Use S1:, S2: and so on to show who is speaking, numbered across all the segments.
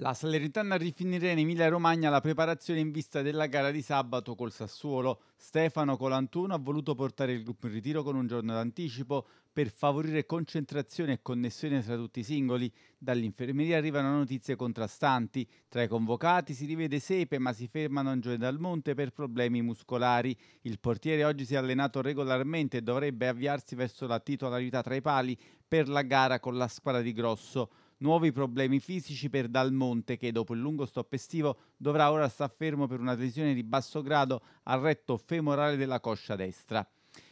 S1: La Salernitana rifinirà in Emilia-Romagna la preparazione in vista della gara di sabato col Sassuolo. Stefano Colantuno ha voluto portare il gruppo in ritiro con un giorno d'anticipo per favorire concentrazione e connessione tra tutti i singoli. Dall'infermeria arrivano notizie contrastanti. Tra i convocati si rivede Sepe, ma si fermano non Gioia dal Monte per problemi muscolari. Il portiere oggi si è allenato regolarmente e dovrebbe avviarsi verso la titolarità tra i pali per la gara con la squadra di Grosso nuovi problemi fisici per Dalmonte che dopo il lungo stop estivo dovrà ora star fermo per una lesione di basso grado al retto femorale della coscia destra.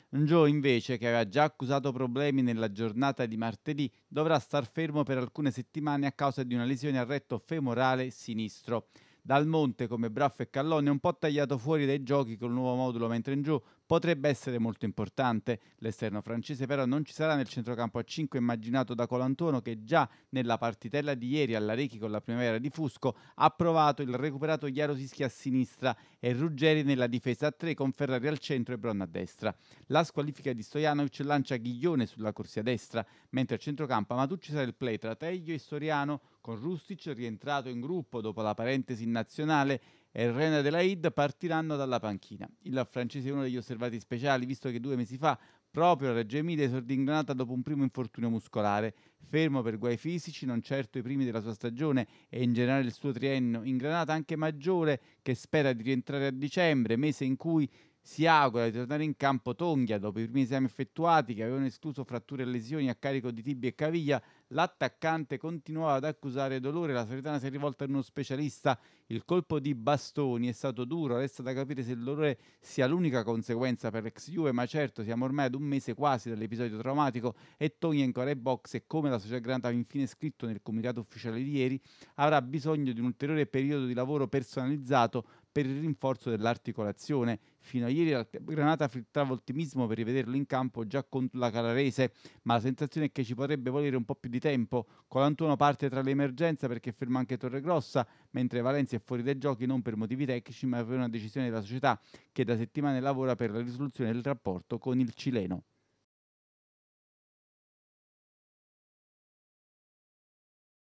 S1: Joe invece, che aveva già accusato problemi nella giornata di martedì, dovrà star fermo per alcune settimane a causa di una lesione al retto femorale sinistro. Dal Monte come Braff e Callone un po' tagliato fuori dai giochi col nuovo modulo mentre in giù potrebbe essere molto importante. L'esterno francese però non ci sarà nel centrocampo a 5 immaginato da Colantuono che già nella partitella di ieri alla all'Arechi con la primavera di Fusco ha provato il recuperato Jarosischi a sinistra e Ruggeri nella difesa a 3 con Ferrari al centro e Bron a destra. La squalifica di Stojanovic lancia Ghiglione sulla corsia destra, mentre al centrocampo a Matucci sarà il play tra Teglio e Soriano con Rustic rientrato in gruppo dopo la parentesi in nazionale e Reina Adelaide partiranno dalla panchina. Il francese è uno degli osservati speciali, visto che due mesi fa proprio a Reggio Emilia esordì in Granata dopo un primo infortunio muscolare. Fermo per guai fisici, non certo i primi della sua stagione e in generale il suo triennio in Granata, anche Maggiore che spera di rientrare a dicembre, mese in cui si augura di tornare in campo Tonghia dopo i primi esami effettuati che avevano escluso fratture e lesioni a carico di tibia e caviglia L'attaccante continuava ad accusare dolore, la Salernitana si è rivolta a uno specialista, il colpo di bastoni è stato duro, resta da capire se il dolore sia l'unica conseguenza per l'ex Juve, ma certo siamo ormai ad un mese quasi dall'episodio traumatico e Togni è ancora in box e come la società Granata ha infine scritto nel comunicato ufficiale di ieri, avrà bisogno di un ulteriore periodo di lavoro personalizzato per il rinforzo dell'articolazione. Fino a ieri la Granata filtrava ottimismo per rivederlo in campo già contro la Calarese, ma la sensazione è che ci potrebbe volere un po' più di tempo. 41 parte tra le emergenze perché ferma anche Torregrossa, mentre Valencia è fuori dai giochi non per motivi tecnici ma per una decisione della società che da settimane lavora per la risoluzione del rapporto con il cileno.